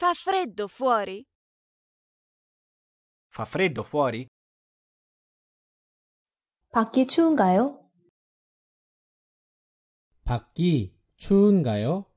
Fa freddo fuori? Fa freddo fuori? 밖이 추운가요? 밖이 추운가요?